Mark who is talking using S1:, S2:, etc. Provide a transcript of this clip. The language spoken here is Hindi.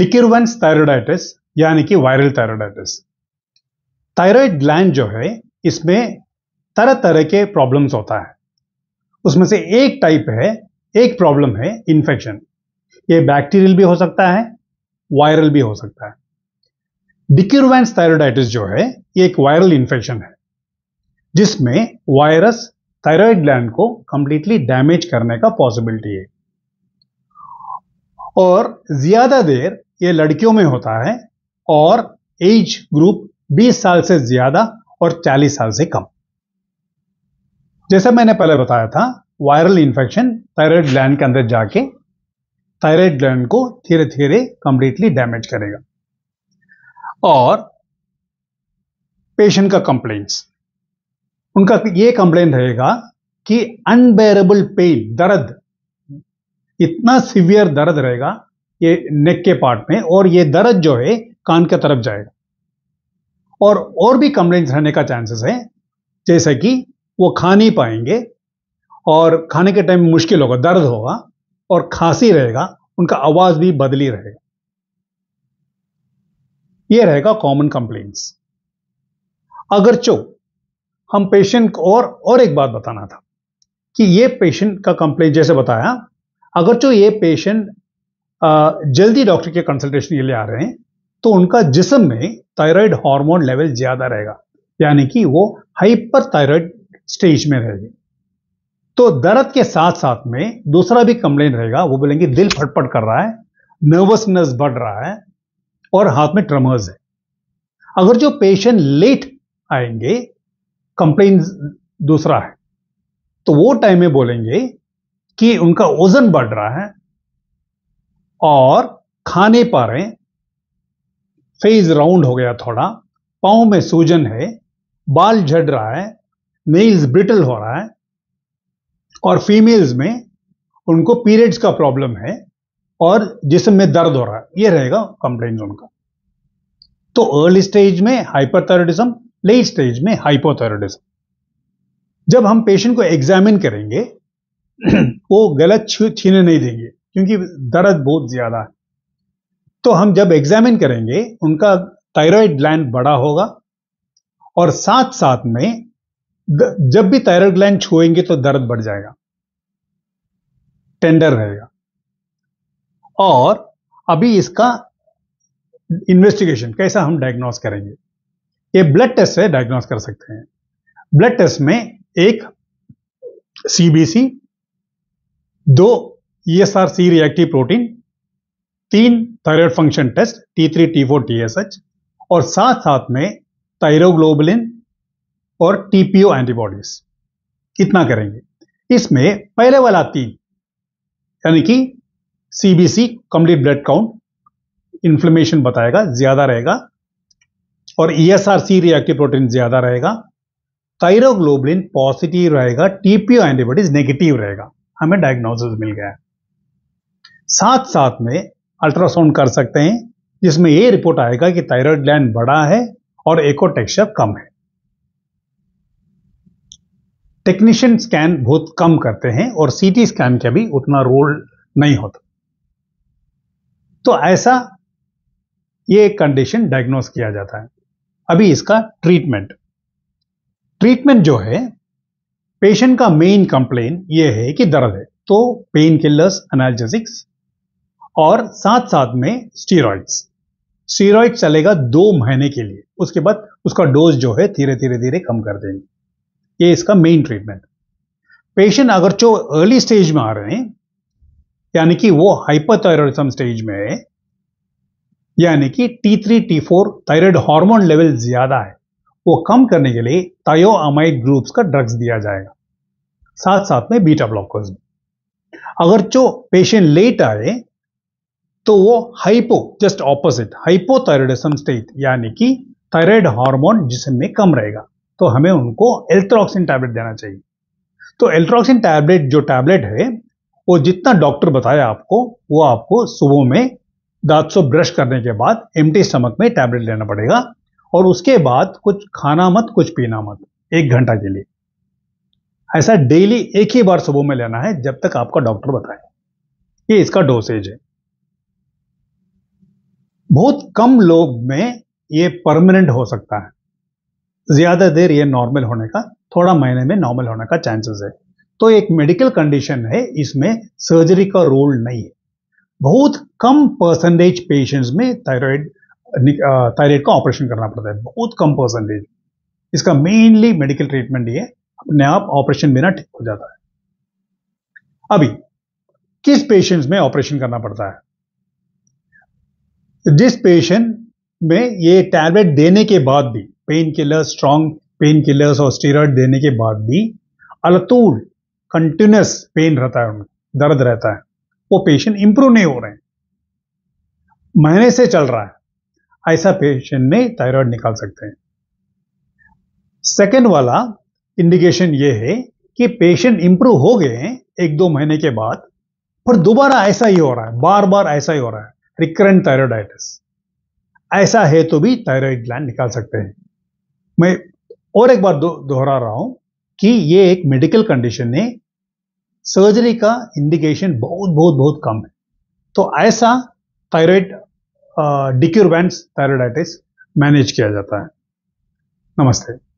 S1: डिकिरवंस थायरोडाइटिस यानी कि वायरल थायरोडाइटिस थायराइड ग्लैंड जो है इसमें तरह तरह के प्रॉब्लम्स होता है उसमें से एक टाइप है एक प्रॉब्लम है इन्फेक्शन ये बैक्टीरियल भी हो सकता है वायरल भी हो सकता है डिक्यूरवेंस थायरोडाइटिस जो है ये एक वायरल इन्फेक्शन है जिसमें वायरस थायराइड ग्लैंड को कंप्लीटली डैमेज करने का पॉसिबिलिटी है और ज़्यादा देर ये लड़कियों में होता है और एज ग्रुप 20 साल से ज़्यादा और 40 साल से कम जैसा मैंने पहले बताया था वायरल इन्फेक्शन थायराइड ग्लैंड के अंदर जाके थायराइड ग्लैंड को धीरे धीरे कंप्लीटली डैमेज करेगा और पेशेंट का कंप्लेंट्स उनका ये कंप्लेन रहेगा कि अनबेरेबल पेन दर्द इतना सिवियर दर्द रहेगा ये नेक के पार्ट में और ये दर्द जो है कान के तरफ जाएगा और और भी कंप्लेन रहने का चांसेस है जैसे कि वो खा नहीं पाएंगे और खाने के टाइम मुश्किल होगा दर्द होगा और खांसी रहेगा उनका आवाज भी बदली रहेगा ये रहेगा कॉमन कंप्लेंट्स अगर चो हम पेशेंट को और और एक बात बताना था कि ये पेशेंट का कंप्लेंट जैसे बताया अगर जो ये पेशेंट जल्दी डॉक्टर के कंसल्टेशन के लिए आ रहे हैं तो उनका जिसम में थायराइड हार्मोन लेवल ज़्यादा रहेगा यानी कि वो हाइपर थायराइड स्टेज में रहेगी तो दर्द के साथ साथ में दूसरा भी कंप्लेन रहेगा वो बोलेंगे दिल फटफट कर रहा है नर्वसनेस बढ़ रहा है और हाथ में ट्रमर्स है अगर जो पेशेंट लेट आएंगे कंप्लेन दूसरा है तो वो टाइम में बोलेंगे कि उनका वजन बढ़ रहा है और खाने पर फेज राउंड हो गया थोड़ा पाँव में सूजन है बाल झड़ रहा है नेल्स ब्रिटल हो रहा है और फीमेल्स में उनको पीरियड्स का प्रॉब्लम है और जिसम में दर्द हो रहा है ये रहेगा कंप्लेन उनका तो अर्ली स्टेज में हाइपरथायरॉयडिज्म लेट स्टेज में हाइपोथायरॉयडिज्म जब हम पेशेंट को एग्जामिन करेंगे वो गलत छीने नहीं देंगे क्योंकि दर्द बहुत ज़्यादा है तो हम जब एग्जामिन करेंगे उनका थायराइड ग्लैंड बड़ा होगा और साथ साथ में जब भी थायराइड ग्लैंड छुएंगे तो दर्द बढ़ जाएगा टेंडर रहेगा और अभी इसका इन्वेस्टिगेशन कैसा हम डायग्नोस करेंगे ये ब्लड टेस्ट से डायग्नोस कर सकते हैं ब्लड टेस्ट में एक सीबीसी दो E S R C reactive protein तीन thyroid function test T three T four T S H और साथ साथ में थायरोग्लोबलिन और टीपीओ एंटीबॉडीज इतना करेंगे इसमें पहले वाला तीन यानी कि CBC complete blood count inflammation बताएगा ज्यादा रहेगा और ईएसआरसी रिएक्टिव प्रोटीन ज्यादा रहेगा थायरोग्लोबलिन पॉजिटिव रहेगा टीपीओ एंटीबॉडीज नेगेटिव रहेगा हमें डायग्नोसिस मिल गया साथ साथ में अल्ट्रासाउंड कर सकते हैं जिसमें यह रिपोर्ट आएगा कि थायराइड ग्लैंड बड़ा है और एकोटेक्सचर कम है टेक्नीशियन स्कैन बहुत कम करते हैं और सीटी स्कैन का भी उतना रोल नहीं होता तो ऐसा ये कंडीशन डायग्नोस किया जाता है अभी इसका ट्रीटमेंट ट्रीटमेंट जो है पेशेंट का मेन कंप्लेन ये है कि दर्द है तो पेन किलर्स एनाल्जेसिक्स और साथ साथ में स्टीरॉइड्स स्टीरॉइड चलेगा दो महीने के लिए उसके बाद उसका डोज जो है धीरे धीरे धीरे कम कर देंगे ये इसका मेन ट्रीटमेंट पेशेंट अगर जो अर्ली स्टेज में आ रहे हैं यानी कि वो हाइपरथायरॉयडिज्म स्टेज में है यानी कि T three T four thyroid hormone level ज्यादा है वो कम करने के लिए तायोअमाइड ग्रुप्स का ड्रग्स दिया जाएगा साथ साथ में बीटा ब्लॉकर्स भी अगर जो पेशेंट लेट आए तो वो hypo just opposite hypothyroidism state यानी कि थायराइड हार्मोन जिसमें में कम रहेगा तो हमें उनको एल्ट्रोक्सिन टैबलेट देना चाहिए तो एल्ट्रोक्सिन टैबलेट जो टैबलेट है वो जितना डॉक्टर बताया आपको वो आपको सुबह में दांत से ब्रश करने के बाद एम्प्टी स्टमक में टैबलेट लेना पड़ेगा और उसके बाद कुछ खाना मत कुछ पीना मत एक घंटा के लिए ऐसा डेली एक ही बार सुबह में लेना है जब तक आपका डॉक्टर बताए ये इसका डोसेज है बहुत कम लोग में ये परमानेंट हो सकता है ज़्यादा देर ये नॉर्मल होने का थोड़ा महीने में नॉर्मल होने का चांसेस है तो एक मेडिकल कंडीशन है इसमें सर्जरी का रोल नहीं है बहुत कम परसेंटेज पेशेंट्स में थायराइड थायराइड का ऑपरेशन करना पड़ता है बहुत कम परसेंटेज इसका मेनली मेडिकल ट्रीटमेंट ये अपने आप ऑपरेशन बिना ठीक हो जाता है अभी किस पेशेंट में ऑपरेशन करना पड़ता है जिस पेशेंट में ये टैबलेट देने के बाद भी pain killer strong pain killers और स्टीरॉइड देने के बाद भी अलतूल कंटिन्यूस पेन रहता है उनमें दर्द रहता है वो पेशेंट इंप्रूव नहीं हो रहे हैं महीने से चल रहा है ऐसा पेशेंट में थायराइड निकाल सकते हैं सेकेंड वाला इंडिकेशन ये है कि पेशेंट इंप्रूव हो गए हैं एक दो महीने के बाद पर दोबारा ऐसा ही हो रहा है बार बार ऐसा ही हो रहा है रिकरेंट थायरोडाइटिस ऐसा है तो भी थायराइड ग्लैंड निकाल सकते हैं मैं और एक बार दोहरा रहा हूं कि ये एक मेडिकल कंडीशन है सर्जरी का इंडिकेशन बहुत बहुत बहुत कम है तो ऐसा थायराइड डिक्यूरबेंट्स थायरोडाइटिस मैनेज किया जाता है नमस्ते